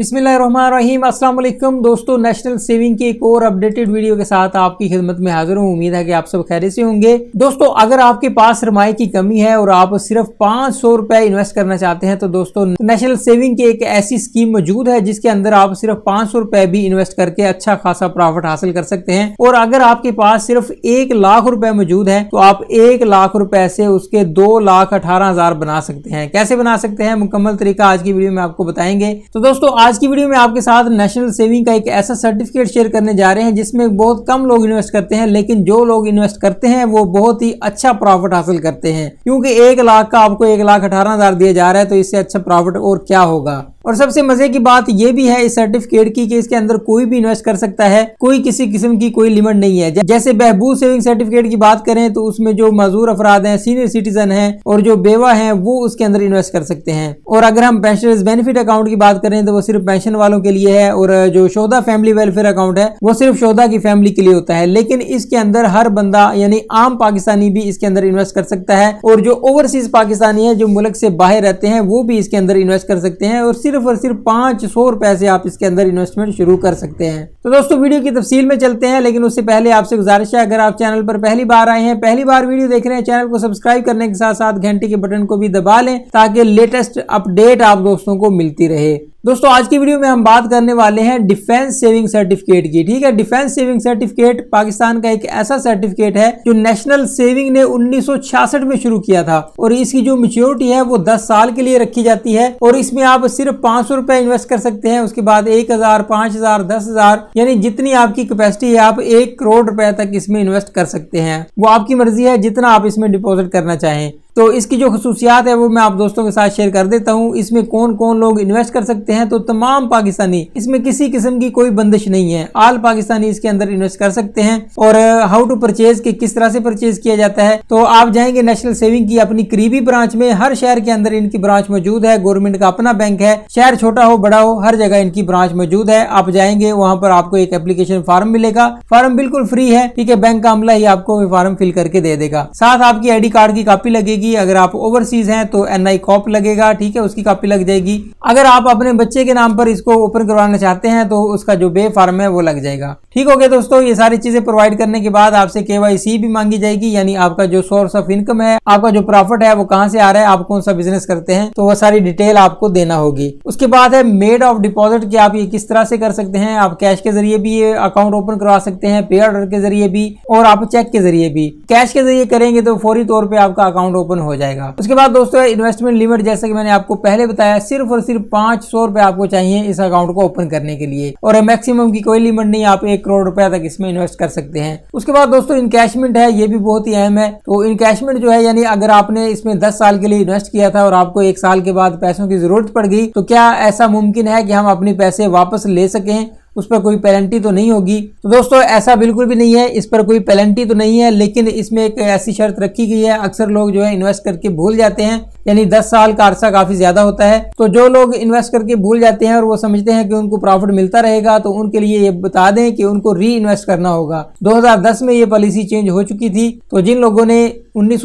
बिसमीम अल्लाम दोस्तों नेशनल सेविंग की एक और अपडेटेड वीडियो के साथ आपकी खिदमत में हाजिर हूँ उम्मीद है कि आप सब खैर से होंगे दोस्तों अगर आपके पास सरमाए की कमी है और आप सिर्फ पाँच सौ रुपये इन्वेस्ट करना चाहते हैं तो दोस्तों नेशनल सेविंग की एक ऐसी स्कीम मौजूद है जिसके अंदर आप सिर्फ पाँच सौ रुपये भी इन्वेस्ट करके अच्छा खासा प्रॉफिट हासिल कर सकते हैं और अगर आपके पास सिर्फ एक लाख रुपए मौजूद है तो आप एक लाख रुपए से उसके दो लाख अठारह हजार बना सकते हैं कैसे बना सकते हैं मुकम्मल तरीका आज की वीडियो में आपको बताएंगे तो दोस्तों आज की वीडियो में आपके साथ नेशनल सेविंग का एक ऐसा सर्टिफिकेट शेयर करने जा रहे हैं जिसमें बहुत कम लोग इन्वेस्ट करते हैं लेकिन जो लोग इन्वेस्ट करते हैं वो बहुत ही अच्छा प्रॉफिट हासिल करते हैं क्योंकि एक लाख का आपको एक लाख अठारह हज़ार दिया जा रहा है तो इससे अच्छा प्रॉफिट और क्या होगा और सबसे मजे की बात यह भी है इस सर्टिफिकेट की कि इसके अंदर कोई भी इन्वेस्ट कर सकता है कोई किसी किस्म की कोई लिमिट नहीं है जैसे बहबूद सेविंग सर्टिफिकेट की बात करें तो उसमें जो मजदूर अफराद हैं सीनियर सिटीजन हैं और जो बेवा हैं वो उसके अंदर इन्वेस्ट कर सकते हैं और अगर हम पेंशन बेनिफिट अकाउंट की बात करें तो वो सिर्फ पेंशन वालों के लिए है और जो शोधा फैमिली वेलफेयर अकाउंट है वो सिर्फ शोधा की फैमिली के लिए होता है लेकिन इसके अंदर हर बंदा यानी आम पाकिस्तानी भी इसके अंदर इन्वेस्ट कर सकता है और जो ओवरसीज पाकिस्तानी है जो मुल्क से बाहर रहते हैं वो भी इसके अंदर इन्वेस्ट कर सकते हैं और सिर्फ और सिर्फ पाँच सौ रुपए से आप इसके अंदर इन्वेस्टमेंट शुरू कर सकते हैं तो दोस्तों वीडियो की तफसील में चलते हैं लेकिन उससे पहले आपसे गुजारिश है अगर आप चैनल पर पहली बार आए हैं पहली बार वीडियो देख रहे हैं चैनल को सब्सक्राइब करने के साथ साथ घंटे के बटन को भी दबा लें ताकि लेटेस्ट अपडेट आप दोस्तों को मिलती रहे दोस्तों आज की वीडियो में हम बात करने वाले हैं डिफेंस सेविंग सर्टिफिकेट की ठीक है डिफेंस सेविंग सर्टिफिकेट पाकिस्तान का एक ऐसा सर्टिफिकेट है जो नेशनल सेविंग ने 1966 में शुरू किया था और इसकी जो मेच्योरिटी है वो 10 साल के लिए रखी जाती है और इसमें आप सिर्फ पांच सौ रुपए इन्वेस्ट कर सकते हैं उसके बाद एक हजार पांच हजार दस हजार यानी जितनी आपकी कैपेसिटी है आप एक करोड़ रुपए तक इसमें इन्वेस्ट कर सकते हैं वो आपकी मर्जी है जितना आप इसमें डिपोजिट करना चाहें तो इसकी जो खसूसियात है वो मैं आप दोस्तों के साथ शेयर कर देता हूँ इसमें कौन कौन लोग इन्वेस्ट कर सकते हैं तो तमाम पाकिस्तानी इसमें किसी किस्म की कोई बंदिश नहीं है आल पाकिस्तानी इसके अंदर इन्वेस्ट कर सकते हैं और हाउ टू परचेज के किस तरह से परचेज किया जाता है तो आप जाएंगे नेशनल सेविंग की अपनी करीबी ब्रांच में हर शहर के अंदर इनकी ब्रांच मौजूद है गवर्नमेंट का अपना बैंक है शहर छोटा हो बड़ा हो हर जगह इनकी ब्रांच मौजूद है आप जाएंगे वहां पर आपको एक एप्लीकेशन फॉर्म मिलेगा फॉर्म बिल्कुल फ्री है ठीक है बैंक का अमला ही आपको फॉर्म फिल करके दे देगा साथ आपकी आईडी कार्ड की कॉपी लगेगी की अगर आप ओवरसीज हैं तो एन आई कॉप लगेगा ठीक है उसकी कॉपी लग जाएगी अगर आप अपने बच्चे के नाम पर इसको ओपन करवाना चाहते हैं तो उसका जो बे फार्म है वो लग जाएगा ठीक हो गया दोस्तों ये सारी चीजें प्रोवाइड करने के बाद आपसे केवाईसी भी मांगी जाएगी यानी आपका जो सोर्स ऑफ इनकम है आपका जो प्रॉफिट है वो कहाँ से आ रहा है आप कौन सा बिजनेस करते हैं तो वह सारी डिटेल आपको देना होगी उसके बाद है मेड ऑफ डिपॉजिट की आप ये किस तरह से कर सकते हैं आप कैश के जरिए भी ये अकाउंट ओपन करवा सकते हैं पे ऑर्डर के जरिए भी और आप चेक के जरिए भी कैश के जरिए करेंगे तो फौरी तौर पर आपका अकाउंट ओपन हो जाएगा उसके बाद दोस्तों इन्वेस्टमेंट लिमिट जैसे कि मैंने आपको पहले बताया सिर्फ और सिर्फ पांच सौ आपको चाहिए इस अकाउंट को ओपन करने के लिए और मैक्सिमम की कोई लिमिट नहीं आप एक एक करोड़ रुपया तक इसमें इन्वेस्ट कर सकते हैं उसके बाद दोस्तों इनकैशमेंट है ये भी बहुत ही अहम है तो इनकैशमेंट जो है यानी अगर आपने इसमें दस साल के लिए इन्वेस्ट किया था और आपको एक साल के बाद पैसों की जरूरत पड़ गई तो क्या ऐसा मुमकिन है कि हम अपने पैसे वापस ले सकें उस पर कोई पेनल्टी तो नहीं होगी तो दोस्तों ऐसा बिल्कुल भी नहीं है इस पर कोई पेनल्टी तो नहीं है लेकिन इसमें एक ऐसी शर्त रखी गई है अक्सर लोग जो है इन्वेस्ट करके भूल जाते हैं यानी 10 साल का अरसा काफी ज्यादा होता है तो जो लोग इन्वेस्ट करके भूल जाते हैं और वो समझते हैं कि उनको प्रॉफिट मिलता रहेगा तो उनके लिए ये बता दें कि उनको री इन्वेस्ट करना होगा 2010 में ये पॉलिसी चेंज हो चुकी थी तो जिन लोगों ने उन्नीस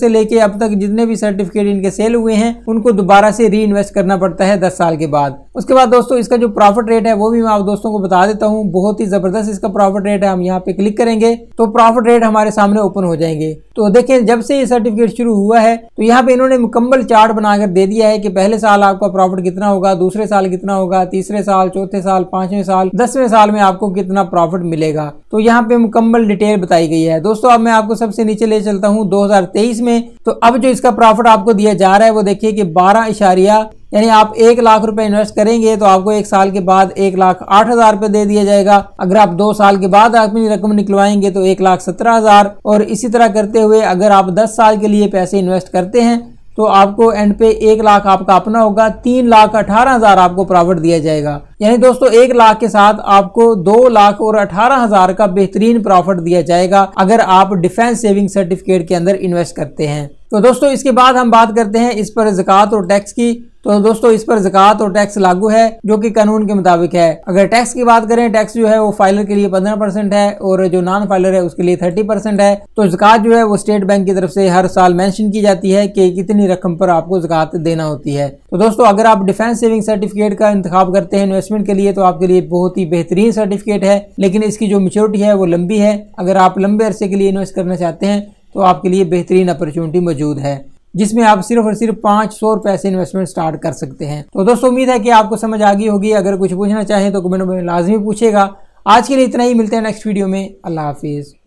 से लेके अब तक जितने भी सर्टिफिकेट इनके सेल हुए हैं उनको दोबारा से री करना पड़ता है दस साल के बाद उसके बाद दोस्तों इसका जो प्रॉफिट रेट है वो भी मैं आप दोस्तों को बता देता हूँ बहुत ही जबरदस्त इसका प्रॉफिट रेट है हम यहाँ पे क्लिक करेंगे तो प्रॉफिट रेट हमारे सामने ओपन हो जाएंगे तो देखें जब से ये सर्टिफिकेट शुरू हुआ है तो यहाँ पे इन्होंने मुकम्मल चार्ट बनाकर दे दिया है कि पहले साल आपका प्रॉफिट कितना होगा दूसरे साल कितना होगा तीसरे साल चौथे साल पांचवें साल दसवें साल में आपको कितना प्रॉफिट मिलेगा तो यहाँ पे मुकम्मल डिटेल बताई गई है दोस्तों अब मैं आपको सबसे नीचे ले चलता हूँ 2023 में तो अब जो इसका प्रॉफिट आपको दिया जा रहा है वो देखिए कि बारह इशारिया यानी आप एक लाख रुपए इन्वेस्ट करेंगे तो आपको एक साल के बाद एक लाख आठ हजार रुपये दे दिया जाएगा अगर आप दो साल के बाद अपनी रकम निकलवाएंगे तो एक लाख सत्रह हजार और इसी तरह करते हुए अगर आप दस साल के लिए पैसे इन्वेस्ट करते हैं तो आपको एंड पे एक लाख आपका अपना होगा तीन लाख अठारह हजार आपको प्रॉफिट दिया जाएगा यानी दोस्तों एक लाख के साथ आपको दो लाख और अठारह हजार का बेहतरीन प्रॉफिट दिया जाएगा अगर आप डिफेंस सेविंग सर्टिफिकेट के अंदर इन्वेस्ट करते हैं तो दोस्तों इसके बाद हम बात करते हैं इस पर जक़ात और टैक्स की तो दोस्तों इस पर जक़ात और टैक्स लागू है जो कि कानून के मुताबिक है अगर टैक्स की बात करें टैक्स जो है वो फाइलर के लिए पंद्रह परसेंट है और जो नॉन फाइलर है उसके लिए थर्टी परसेंट है तो जक़ात जो है वो स्टेट बैंक की तरफ से हर साल मैंशन की जाती है कि कितनी रकम पर आपको जक़ात देना होती है तो दोस्तों अगर आप डिफेंस सेविंग सर्टिफिकेट का इंतजाम करते हैं इन्वेस्टमेंट के लिए तो आपके लिए बहुत ही बेहतरीन सर्टिफिकेट है लेकिन इसकी जो मेच्योरिटी है वो लंबी है अगर आप लंबे अरसे के लिए इन्वेस्ट करना चाहते हैं तो आपके लिए बेहतरीन अपॉर्चुनिटी मौजूद है जिसमें आप सिर्फ और सिर्फ पाँच सौ रुपए से इन्वेस्टमेंट स्टार्ट कर सकते हैं तो दोस्तों उम्मीद है कि आपको समझ आ गई होगी अगर कुछ पूछना चाहें तो कमेंट में लाजमी पूछेगा आज के लिए इतना ही मिलते हैं नेक्स्ट वीडियो में अल्लाह हाफिज़